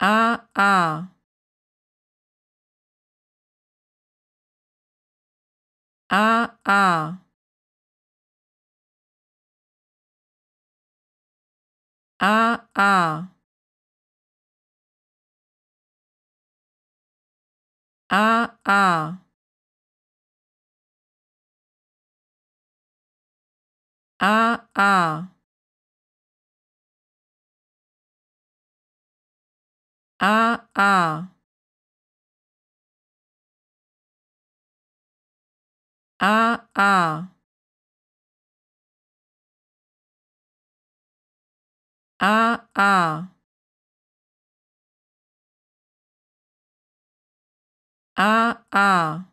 A A A A A A A A. Ah, ah. A A A A A A A A.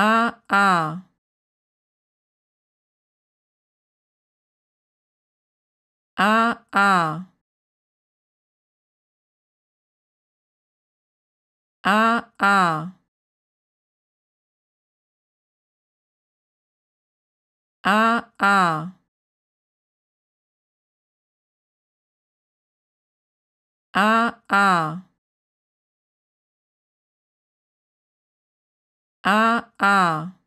Ah, ah. A A A A A A A A Ah, ah.